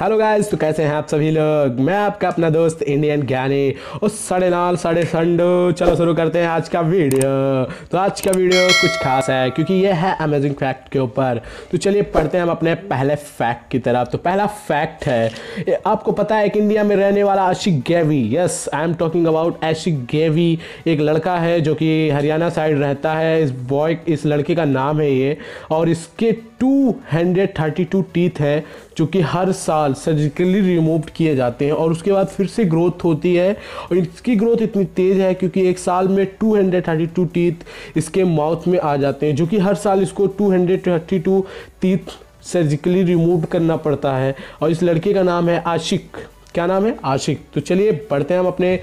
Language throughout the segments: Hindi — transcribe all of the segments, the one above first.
हेलो गाइस तो कैसे हैं आप सभी लोग मैं आपका अपना दोस्त इंडियन ज्ञानी और साढ़े लाल साढ़े संडो चलो शुरू करते हैं आज का वीडियो तो आज का वीडियो कुछ खास है क्योंकि ये है अमेजिंग फैक्ट के ऊपर तो चलिए पढ़ते हैं हम अपने पहले फैक्ट की तरफ तो पहला फैक्ट है आपको पता है कि इंडिया में रहने वाला Ashik Gevi yes I am talking about Ashik Gevi एक लड़का है जो कि हरियाणा साइड रहता है इस बॉय इस लड़के का नाम है ये और इसके 232 टीथ हैं जो कि हर साल सर्जिकली रिमूव किए जाते हैं और उसके बाद फिर से ग्रोथ होती है और इसकी ग्रोथ इतनी तेज़ है क्योंकि एक साल में 232 टीथ इसके माउथ में आ जाते हैं जो कि हर साल इसको 232 टीथ सर्जिकली रिमूव करना पड़ता है और इस लड़के का नाम है आशिक क्या नाम है आशिक तो चलिए बढ़ते हैं हम अपने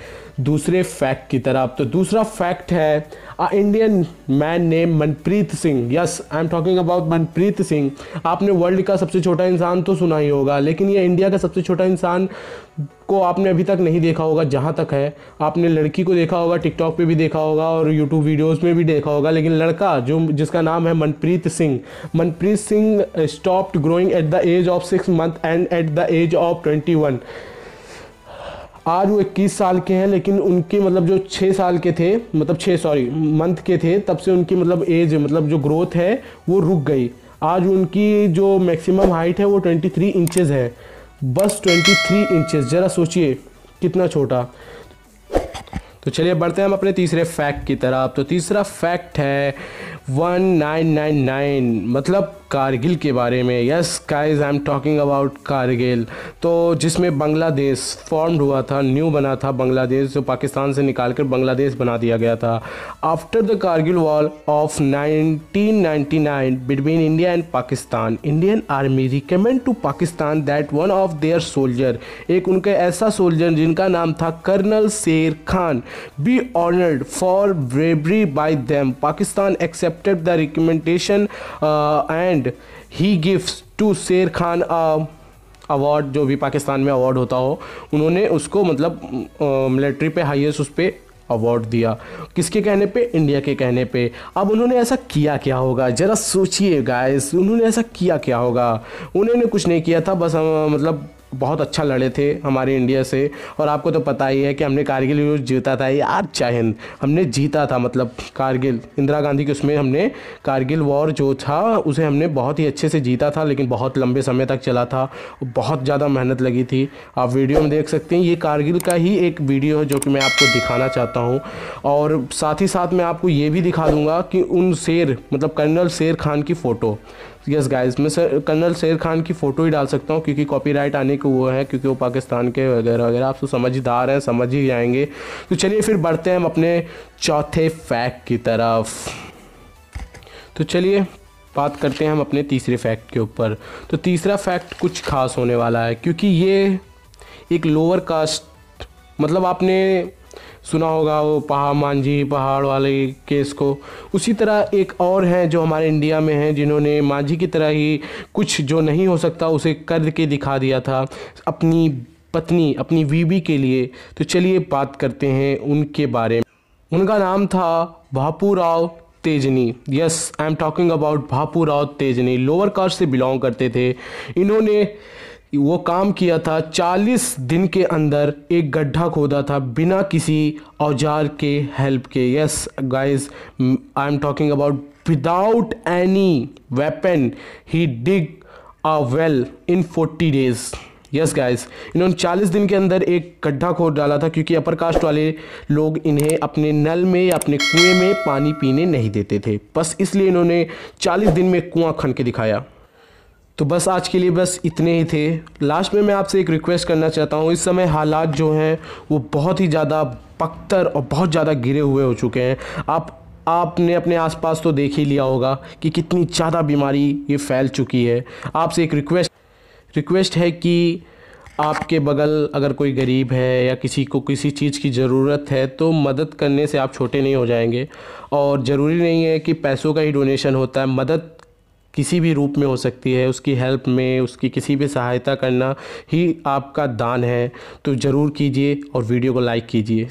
दूसरे फैक्ट की तरफ तो दूसरा फैक्ट है a Indian man name Manpreet Singh yes I am talking about Manpreet Singh आपने वर्ल्ड का सबसे छोटा इंसान तो सुना ही होगा लेकिन ये इंडिया का सबसे छोटा इंसान को आपने अभी तक नहीं देखा होगा जहाँ तक है आपने लड़की को देखा होगा टिकटॉक पे भी देखा होगा और यूट्यूब वीडियोस में भी देखा होगा लेकिन लड़का जो जिसका नाम है Manpreet Singh Manpreet Singh stopped growing at the age of six month and at the age of twenty one आज वो 21 साल के हैं लेकिन उनके मतलब जो 6 साल के थे मतलब 6 सॉरी मंथ के थे तब से उनकी मतलब एज मतलब जो ग्रोथ है वो रुक गई आज उनकी जो मैक्सिमम हाइट है वो 23 इंचेस है बस 23 इंचेस ज़रा सोचिए कितना छोटा तो चलिए बढ़ते हैं हम अपने तीसरे फैक्ट की तरफ तो तीसरा फैक्ट है 1999 मतलब कारगिल के बारे में yes guys I am talking about Kargil तो जिसमें बांग्लादेश फॉर्म हुआ था न्यू बना था बांग्लादेश जो पाकिस्तान से निकाल कर बांग्लादेश बना दिया गया था after the Kargil war of 1999 between India and Pakistan Indian army recommend to Pakistan that one of their soldier एक उनके ऐसा सोल्जर जिनका नाम था colonel Sher Khan be honored for bravery by them pakistan accepted the recommendation uh, and he gives to sher khan a award जो भी पाकिस्तान में अवार्ड होता हो उन्होंने उसको मतलब मिलिट्री पे हाईएस्ट उस पर अवार्ड दिया किसके कहने पे इंडिया के कहने पे अब उन्होंने ऐसा किया क्या होगा ज़रा सोचिए गाइस उन्होंने ऐसा किया क्या होगा उन्होंने कुछ नहीं किया था बस मतलब बहुत अच्छा लड़े थे हमारे इंडिया से और आपको तो पता ही है कि हमने कारगिल युद्ध जीता था यार आज हिंद हमने जीता था मतलब कारगिल इंदिरा गांधी के उसमें हमने कारगिल वॉर जो था उसे हमने बहुत ही अच्छे से जीता था लेकिन बहुत लंबे समय तक चला था बहुत ज़्यादा मेहनत लगी थी आप वीडियो में देख सकते हैं ये कारगिल का ही एक वीडियो है जो कि मैं आपको दिखाना चाहता हूँ और साथ ही साथ मैं आपको ये भी दिखा दूँगा कि उन शेर मतलब कर्नल शेर खान की फ़ोटो यस गाइस मैं सर कर्नल शेर खान की फ़ोटो ही डाल सकता हूँ क्योंकि कॉपीराइट आने एक वो है क्योंकि वो पाकिस्तान के वगैरह वगैरह आप तो समझदार हैं समझ ही जाएंगे तो चलिए फिर बढ़ते हैं हम अपने चौथे फैक्ट की तरफ तो चलिए बात करते हैं हम अपने तीसरे फैक्ट के ऊपर तो तीसरा फैक्ट कुछ खास होने वाला है क्योंकि ये एक लोअर कास्ट मतलब आपने सुना होगा वो पहाड़ मांझी पहाड़ वाले केस को उसी तरह एक और हैं जो हमारे इंडिया में हैं जिन्होंने मांझी की तरह ही कुछ जो नहीं हो सकता उसे कर के दिखा दिया था अपनी पत्नी अपनी बीवी के लिए तो चलिए बात करते हैं उनके बारे में उनका नाम था Bhapu Rao Tejni yes I am talking about Bhapu Rao Tejni lower caste से बिलोंग करते थे इन्होंने वो काम किया था चालीस दिन के अंदर एक गड्ढा खोदा था बिना किसी औजार के हेल्प के yes guys I am talking about without any weapon ही dig a well in forty days yes guys इन्होंने चालीस दिन के अंदर एक गड्ढा खोद डाला था क्योंकि अपर कास्ट वाले लोग इन्हें अपने नल में या अपने कुएं में पानी पीने नहीं देते थे बस इसलिए इन्होंने चालीस दिन में कुआं खन के दिखाया तो बस आज के लिए बस इतने ही थे लास्ट में मैं आपसे एक रिक्वेस्ट करना चाहता हूँ इस समय हालात जो हैं वो बहुत ही ज़्यादा पकतर और बहुत ज़्यादा गिरे हुए हो चुके हैं आप आपने अपने आसपास तो देख ही लिया होगा कि कितनी ज़्यादा बीमारी ये फैल चुकी है आपसे एक रिक्वेस्ट रिक्वेस्ट है कि आपके बगल अगर कोई गरीब है या किसी को किसी चीज़ की ज़रूरत है तो मदद करने से आप छोटे नहीं हो जाएंगे और ज़रूरी नहीं है कि पैसों का ही डोनेशन होता है मदद किसी भी रूप में हो सकती है उसकी हेल्प में उसकी किसी भी सहायता करना ही आपका दान है तो ज़रूर कीजिए और वीडियो को लाइक कीजिए